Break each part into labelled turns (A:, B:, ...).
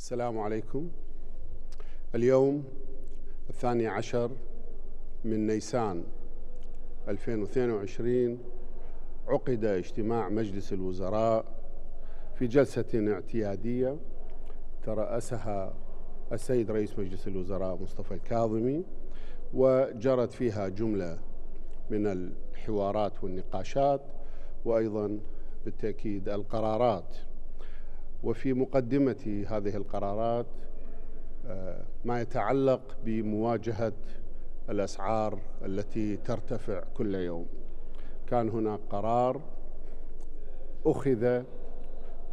A: السلام عليكم اليوم الثاني عشر من نيسان 2022 عقد اجتماع مجلس الوزراء في جلسة اعتيادية ترأسها السيد رئيس مجلس الوزراء مصطفى الكاظمي وجرت فيها جملة من الحوارات والنقاشات وأيضا بالتأكيد القرارات وفي مقدمة هذه القرارات آه، ما يتعلق بمواجهة الأسعار التي ترتفع كل يوم كان هناك قرار أخذ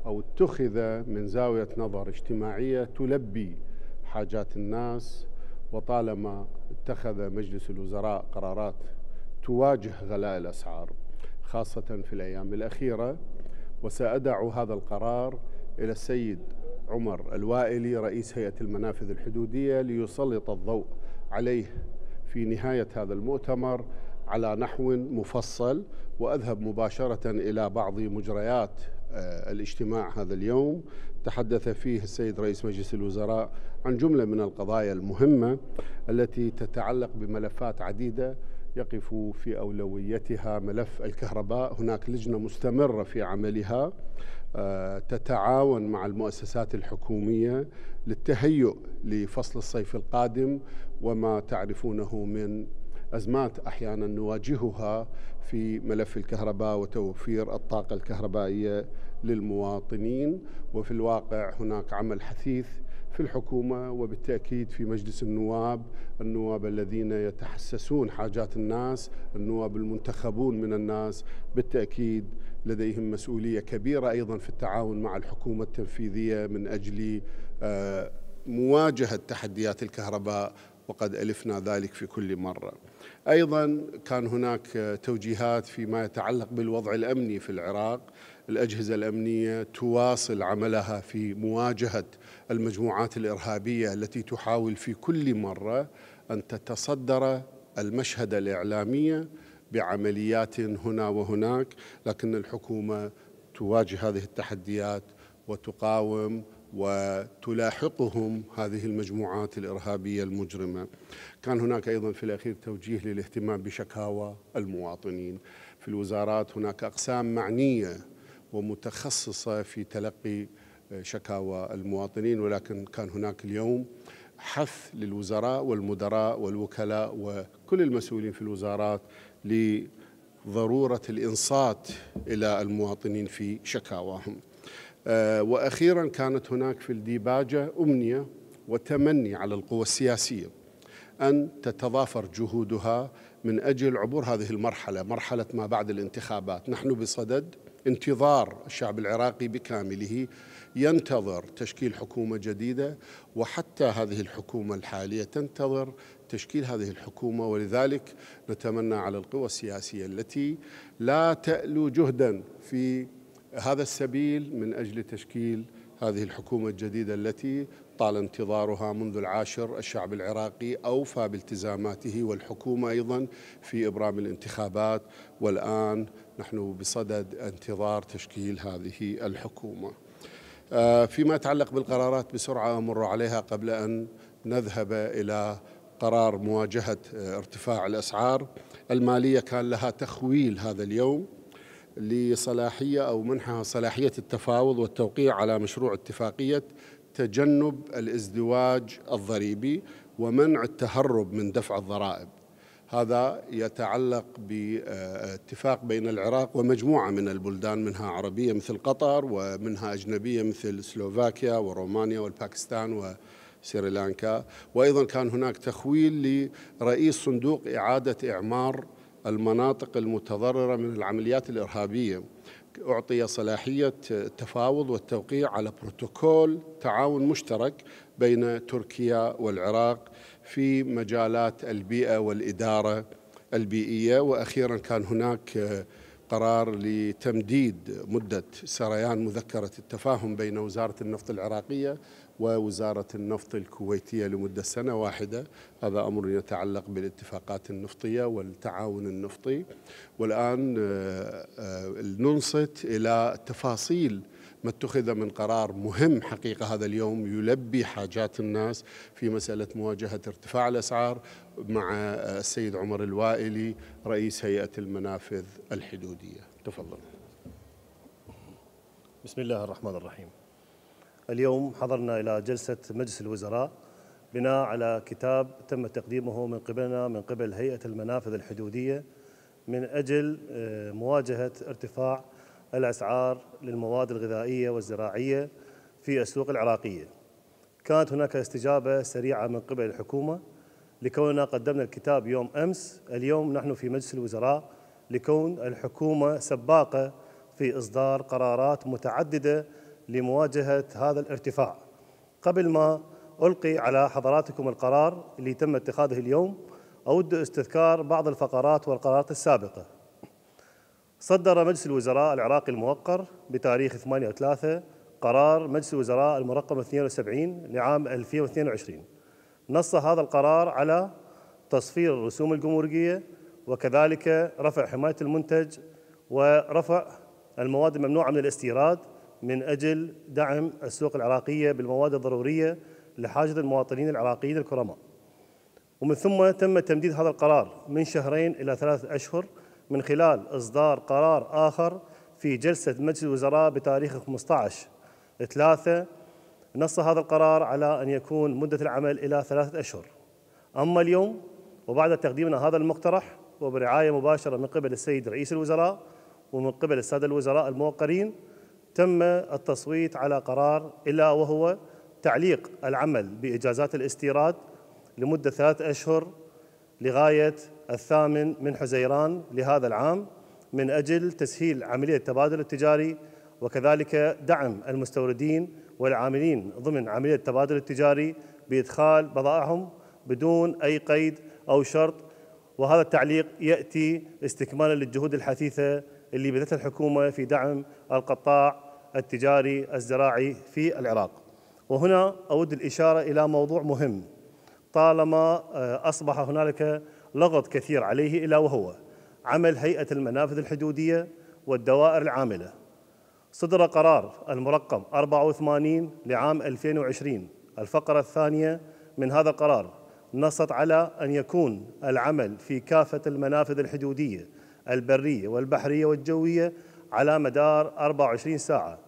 A: أو اتخذ من زاوية نظر اجتماعية تلبي حاجات الناس وطالما اتخذ مجلس الوزراء قرارات تواجه غلاء الأسعار خاصة في الأيام الأخيرة وسأدع هذا القرار إلى السيد عمر الوائلي رئيس هيئة المنافذ الحدودية ليسلط الضوء عليه في نهاية هذا المؤتمر على نحو مفصل وأذهب مباشرة إلى بعض مجريات آه، الاجتماع هذا اليوم تحدث فيه السيد رئيس مجلس الوزراء عن جملة من القضايا المهمة التي تتعلق بملفات عديدة يقف في أولويتها ملف الكهرباء هناك لجنة مستمرة في عملها آه، تتعاون مع المؤسسات الحكومية للتهيؤ لفصل الصيف القادم وما تعرفونه من أزمات أحيانا نواجهها في ملف الكهرباء وتوفير الطاقة الكهربائية للمواطنين وفي الواقع هناك عمل حثيث في الحكومة وبالتأكيد في مجلس النواب النواب الذين يتحسسون حاجات الناس النواب المنتخبون من الناس بالتأكيد لديهم مسؤولية كبيرة أيضا في التعاون مع الحكومة التنفيذية من أجل آه، مواجهة تحديات الكهرباء وقد ألفنا ذلك في كل مرة أيضا كان هناك توجيهات فيما يتعلق بالوضع الأمني في العراق الأجهزة الأمنية تواصل عملها في مواجهة المجموعات الإرهابية التي تحاول في كل مرة أن تتصدر المشهد الإعلامية بعمليات هنا وهناك لكن الحكومة تواجه هذه التحديات وتقاوم وتلاحقهم هذه المجموعات الإرهابية المجرمة كان هناك أيضا في الأخير توجيه للاهتمام بشكاوى المواطنين في الوزارات هناك أقسام معنية ومتخصصة في تلقي شكاوى المواطنين ولكن كان هناك اليوم حث للوزراء والمدراء والوكلاء وكل المسؤولين في الوزارات لضروره الانصات الى المواطنين في شكاواهم. آه، واخيرا كانت هناك في الديباجه امنيه وتمني على القوى السياسيه ان تتضافر جهودها من اجل عبور هذه المرحله، مرحله ما بعد الانتخابات، نحن بصدد انتظار الشعب العراقي بكامله ينتظر تشكيل حكومه جديده وحتى هذه الحكومه الحاليه تنتظر تشكيل هذه الحكومه ولذلك نتمنى على القوى السياسيه التي لا تالو جهدا في هذا السبيل من أجل تشكيل هذه الحكومة الجديدة التي طال انتظارها منذ العاشر الشعب العراقي أوفى بالتزاماته والحكومة أيضا في إبرام الانتخابات والآن نحن بصدد انتظار تشكيل هذه الحكومة آه، فيما يتعلق بالقرارات بسرعة أمر عليها قبل أن نذهب إلى قرار مواجهة ارتفاع الأسعار المالية كان لها تخويل هذا اليوم لصلاحية أو منحها صلاحية التفاوض والتوقيع على مشروع اتفاقية تجنب الازدواج الضريبي ومنع التهرب من دفع الضرائب هذا يتعلق باتفاق بين العراق ومجموعة من البلدان منها عربية مثل قطر ومنها أجنبية مثل سلوفاكيا ورومانيا والباكستان وسريلانكا وأيضا كان هناك تخويل لرئيس صندوق إعادة إعمار المناطق المتضررة من العمليات الإرهابية أعطي صلاحية التفاوض والتوقيع على بروتوكول تعاون مشترك بين تركيا والعراق في مجالات البيئة والإدارة البيئية وأخيرا كان هناك قرار لتمديد مدة سريان مذكرة التفاهم بين وزارة النفط العراقية ووزارة النفط الكويتية لمدة سنة واحدة هذا أمر يتعلق بالاتفاقات النفطية والتعاون النفطي والآن آه، آه، ننصت إلى تفاصيل ما اتخذ من قرار مهم حقيقة هذا اليوم يلبي حاجات الناس في مسألة مواجهة ارتفاع الأسعار مع السيد عمر الوائلي رئيس هيئة المنافذ الحدودية تفضل بسم الله الرحمن الرحيم
B: اليوم حضرنا إلى جلسة مجلس الوزراء بناء على كتاب تم تقديمه من قبلنا من قبل هيئة المنافذ الحدودية من أجل آه، مواجهة ارتفاع الأسعار للمواد الغذائية والزراعية في السوق العراقية كانت هناك استجابة سريعة من قبل الحكومة لكوننا قدمنا الكتاب يوم أمس اليوم نحن في مجلس الوزراء لكون الحكومة سباقة في إصدار قرارات متعددة لمواجهة هذا الارتفاع قبل ما ألقي على حضراتكم القرار اللي تم اتخاذه اليوم أود استذكار بعض الفقرات والقرارات السابقة صدر مجلس الوزراء العراقي الموقر بتاريخ 8 3 قرار مجلس الوزراء المرقم 72 لعام 2022 نص هذا القرار على تصفير الرسوم الجمركية وكذلك رفع حماية المنتج ورفع المواد الممنوعة من الاستيراد من أجل دعم السوق العراقية بالمواد الضرورية لحاجة المواطنين العراقيين الكرماء ومن ثم تم تمديد هذا القرار من شهرين إلى ثلاثة أشهر من خلال إصدار قرار آخر في جلسة مجلس الوزراء بتاريخ 15 ثلاثة نص هذا القرار على أن يكون مدة العمل إلى ثلاثة أشهر أما اليوم وبعد تقديمنا هذا المقترح وبرعاية مباشرة من قبل السيد رئيس الوزراء ومن قبل السادة الوزراء الموقرين تم التصويت على قرار إلا وهو تعليق العمل بإجازات الاستيراد لمدة ثلاثة أشهر لغاية الثامن من حزيران لهذا العام من أجل تسهيل عملية التبادل التجاري وكذلك دعم المستوردين والعاملين ضمن عملية التبادل التجاري بإدخال بضائعهم بدون أي قيد أو شرط وهذا التعليق يأتي استكمالا للجهود الحثيثة اللي بدأت الحكومة في دعم القطاع التجاري الزراعي في العراق وهنا أود الإشارة إلى موضوع مهم طالما آه، أصبح هنالك لغط كثير عليه إلا وهو عمل هيئة المنافذ الحدودية والدوائر العاملة صدر قرار المرقم 84 لعام 2020 الفقرة الثانية من هذا القرار نصت على أن يكون العمل في كافة المنافذ الحدودية البرية والبحرية والجوية على مدار 24 ساعة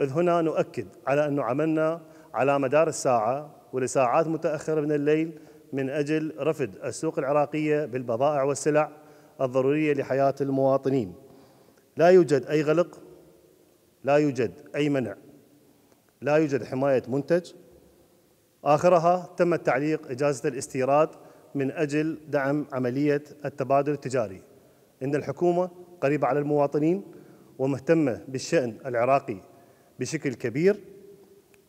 B: إذ هنا نؤكد على أنه عملنا على مدار الساعة ولساعات متأخرة من الليل من أجل رفد السوق العراقية بالبضائع والسلع الضرورية لحياة المواطنين لا يوجد أي غلق لا يوجد أي منع لا يوجد حماية منتج آخرها تم تعليق إجازة الاستيراد من أجل دعم عملية التبادل التجاري إن الحكومة قريبة على المواطنين ومهتمة بالشأن العراقي بشكل كبير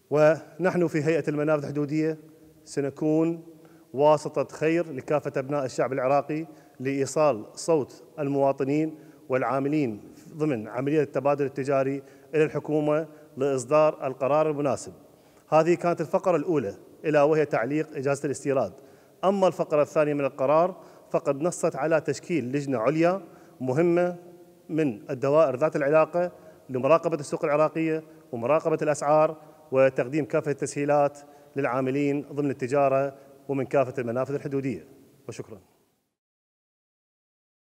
B: ونحن في هيئة المنافذ الحدودية سنكون واسطة خير لكافة أبناء الشعب العراقي لإيصال صوت المواطنين والعاملين ضمن عملية التبادل التجاري إلى الحكومة لإصدار القرار المناسب هذه كانت الفقرة الأولى إلى وهي تعليق إجازة الاستيراد أما الفقرة الثانية من القرار فقد نصت على تشكيل لجنة عليا مهمة من الدوائر ذات العلاقة لمراقبة السوق العراقية ومراقبة الأسعار وتقديم كافة التسهيلات للعاملين ضمن التجارة ومن كافة المنافذ الحدودية وشكرا